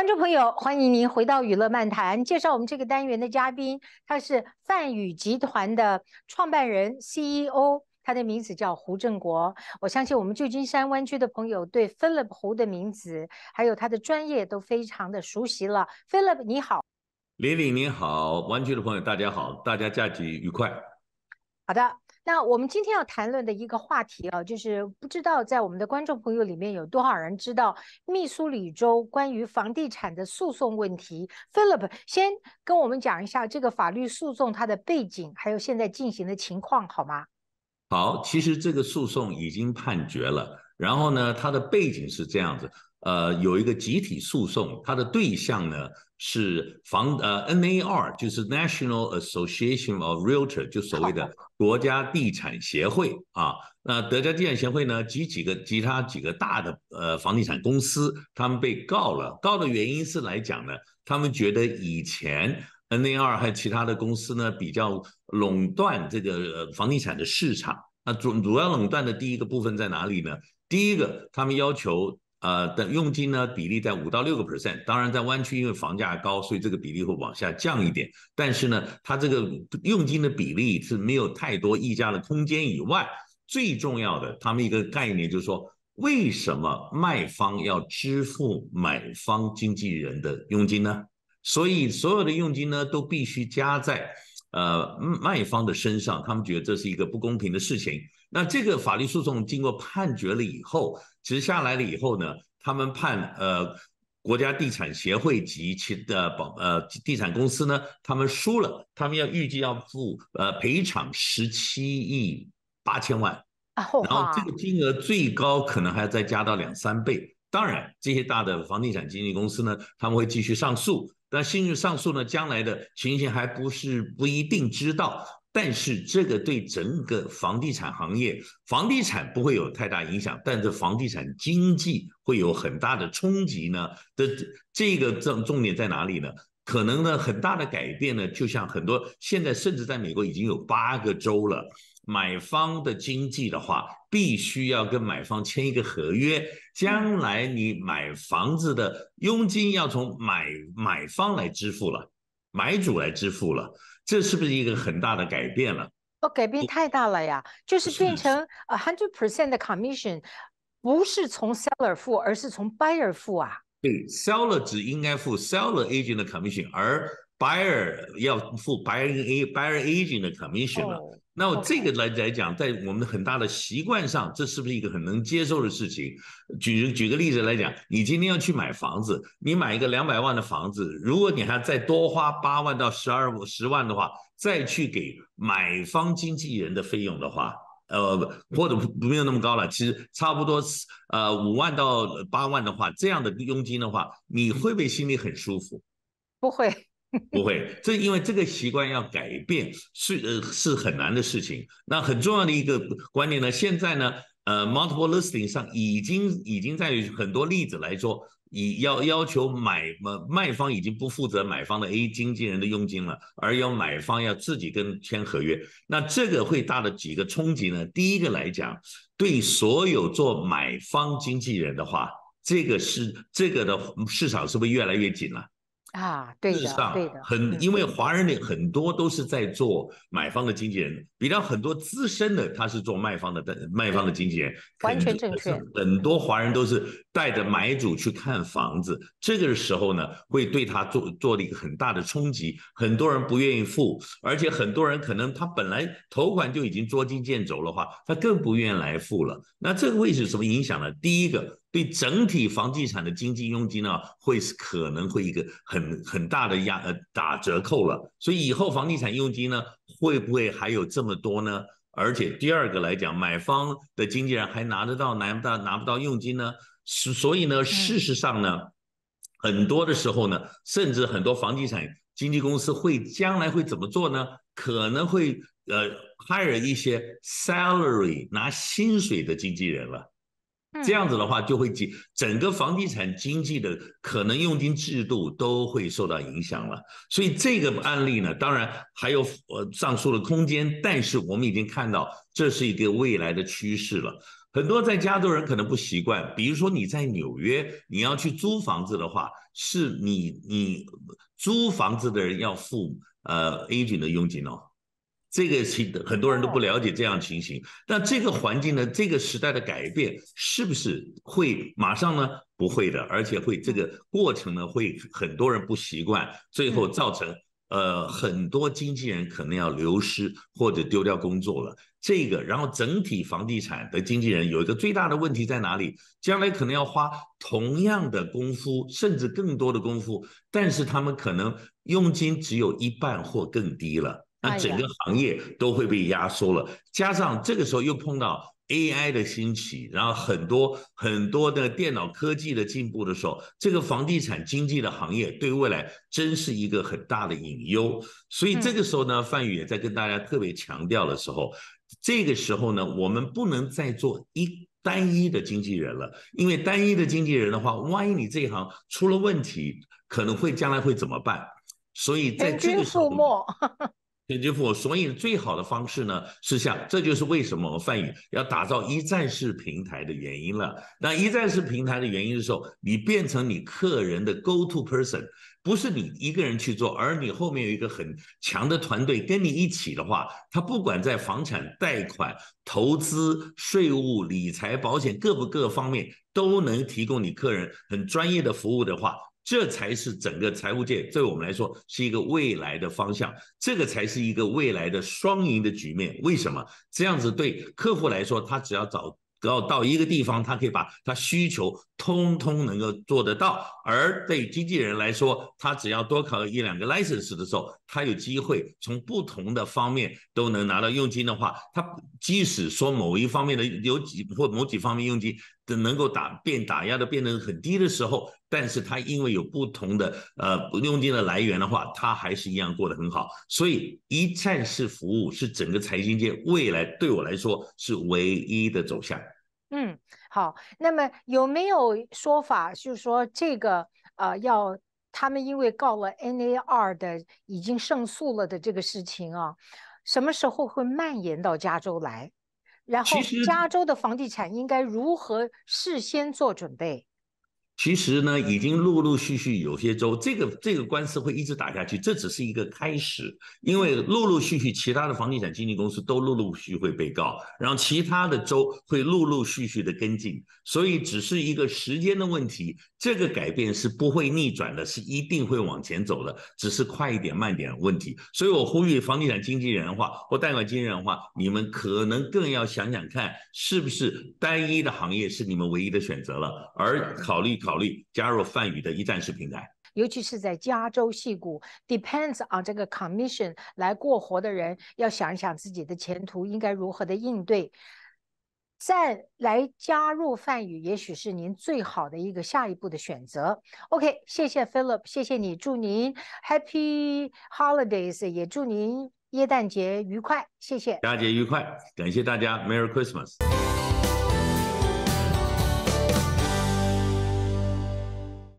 观众朋友，欢迎您回到《娱乐漫谈》。介绍我们这个单元的嘉宾，他是泛宇集团的创办人、CEO，他的名字叫胡振国。我相信我们旧金山湾区的朋友对 Philip 胡的名字，还有他的专业都非常的熟悉了。Philip 你好，李李你好，湾区的朋友大家好，大家假期愉快。好的。那我们今天要谈论的一个话题啊，就是不知道在我们的观众朋友里面有多少人知道密苏里州关于房地产的诉讼问题。Philip，先跟我们讲一下这个法律诉讼它的背景，还有现在进行的情况，好吗？好，其实这个诉讼已经判决了。然后呢，它的背景是这样子。呃，有一个集体诉讼，它的对象呢是房呃 N A R，就是 National Association of Realtor，就所谓的国家地产协会啊。那国家地产协会呢及几个其他几个大的呃房地产公司，他们被告了。告的原因是来讲呢，他们觉得以前 N A R 和其他的公司呢比较垄断这个房地产的市场。那主主要垄断的第一个部分在哪里呢？第一个，他们要求。呃，的佣金呢比例在五到六个 percent，当然在湾区因为房价高，所以这个比例会往下降一点。但是呢，它这个佣金的比例是没有太多溢价的空间。以外，最重要的，他们一个概念就是说，为什么卖方要支付买方经纪人的佣金呢？所以所有的佣金呢都必须加在。呃，卖方的身上，他们觉得这是一个不公平的事情。那这个法律诉讼经过判决了以后，执下来了以后呢，他们判呃，国家地产协会及其的保呃地产公司呢，他们输了，他们要预计要付呃赔偿十七亿八千万，然后这个金额最高可能还要再加到两三倍。当然，这些大的房地产经纪公司呢，他们会继续上诉。但信日上诉呢，将来的情形还不是不一定知道。但是这个对整个房地产行业，房地产不会有太大影响，但是房地产经济会有很大的冲击呢。的这个重重点在哪里呢？可能呢，很大的改变呢，就像很多现在甚至在美国已经有八个州了。买方的经纪的话，必须要跟买方签一个合约。将来你买房子的佣金要从买买方来支付了，买主来支付了，这是不是一个很大的改变了？哦，改变太大了呀！就是变成 a hundred percent 的 commission，不是从 seller 付，而是从 buyer 付啊。对，seller 只应该付 seller agent 的 commission，而 buyer 要付 buyer a buyer agent 的 commission 了。那我这个来来讲，在我们的很大的习惯上，这是不是一个很能接受的事情？举举个例子来讲，你今天要去买房子，你买一个两百万的房子，如果你还要再多花八万到十二十万的话，再去给买方经纪人的费用的话，呃，或者不没有那么高了，其实差不多呃五万到八万的话，这样的佣金的话，你会不会心里很舒服？不会。不会，这因为这个习惯要改变是呃是很难的事情。那很重要的一个观念呢，现在呢，呃，multiple listing 上已经已经在很多例子来说，以要要求买方卖方已经不负责买方的 A 经纪人的佣金了，而要买方要自己跟签合约。那这个会大的几个冲击呢？第一个来讲，对所有做买方经纪人的话，这个是这个的市场是不是越来越紧了？啊，对的，对的，很，因为华人的很多都是在做买方的经纪人，比较很多资深的他是做卖方的，卖方的经纪人，完全正确。很多华人都是带着买主去看房子，这个时候呢，会对他做做了一个很大的冲击。很多人不愿意付，而且很多人可能他本来头款就已经捉襟见肘了，话他更不愿意来付了。那这个位置什么影响呢？第一个。对整体房地产的经济佣金呢，会是可能会一个很很大的压呃打折扣了，所以以后房地产佣金呢会不会还有这么多呢？而且第二个来讲，买方的经纪人还拿得到拿不到拿不到佣金呢？所所以呢，事实上呢，很多的时候呢，甚至很多房地产经纪公司会将来会怎么做呢？可能会呃 hire 一些 salary 拿薪水的经纪人了。这样子的话，就会整整个房地产经济的可能佣金制度都会受到影响了。所以这个案例呢，当然还有呃上述的空间，但是我们已经看到这是一个未来的趋势了。很多在加州人可能不习惯，比如说你在纽约，你要去租房子的话，是你你租房子的人要付呃 agent 的佣金哦。这个情很多人都不了解这样情形，但这个环境呢，这个时代的改变是不是会马上呢？不会的，而且会这个过程呢，会很多人不习惯，最后造成呃很多经纪人可能要流失或者丢掉工作了。这个，然后整体房地产的经纪人有一个最大的问题在哪里？将来可能要花同样的功夫，甚至更多的功夫，但是他们可能佣金只有一半或更低了。那整个行业都会被压缩了，加上这个时候又碰到 AI 的兴起，然后很多很多的电脑科技的进步的时候，这个房地产经济的行业对未来真是一个很大的隐忧。所以这个时候呢，范宇也在跟大家特别强调的时候，这个时候呢，我们不能再做一单一的经纪人了，因为单一的经纪人的话，万一你这一行出了问题，可能会将来会怎么办？所以在这个时候。所以最好的方式呢是像，这就是为什么我们泛宇要打造一站式平台的原因了。那一站式平台的原因是说，你变成你客人的 go-to person，不是你一个人去做，而你后面有一个很强的团队跟你一起的话，他不管在房产、贷款、投资、税务、理财、保险各不各个方面，都能提供你客人很专业的服务的话。这才是整个财务界对我们来说是一个未来的方向，这个才是一个未来的双赢的局面。为什么这样子对客户来说，他只要找到到一个地方，他可以把他需求通通能够做得到；而对经纪人来说，他只要多考一两个 license 的时候，他有机会从不同的方面都能拿到佣金的话，他即使说某一方面的有几或某几方面佣金。能够打变打压的变得很低的时候，但是它因为有不同的呃佣金的来源的话，它还是一样过得很好。所以一站式服务是整个财经界未来对我来说是唯一的走向。嗯，好，那么有没有说法就是说这个呃要他们因为告了 N A R 的已经胜诉了的这个事情啊，什么时候会蔓延到加州来？然后，加州的房地产应该如何事先做准备？其实呢，已经陆陆续续有些州，这个这个官司会一直打下去，这只是一个开始，因为陆陆续续其他的房地产经纪公司都陆陆续续会被告，然后其他的州会陆陆续续的跟进，所以只是一个时间的问题。这个改变是不会逆转的，是一定会往前走的，只是快一点慢点问题。所以我呼吁房地产经纪人的话或贷款经纪人的话，你们可能更要想想看，是不是单一的行业是你们唯一的选择了，而考虑考。考虑加入泛宇的一站式平台，尤其是在加州戏谷，depends on 这个 commission 来过活的人，要想一想自己的前途应该如何的应对，再来加入泛宇，也许是您最好的一个下一步的选择。OK，谢谢 Philip，谢谢你，祝您 Happy Holidays，也祝您耶诞节愉快，谢谢，佳节愉快，感谢大家，Merry Christmas。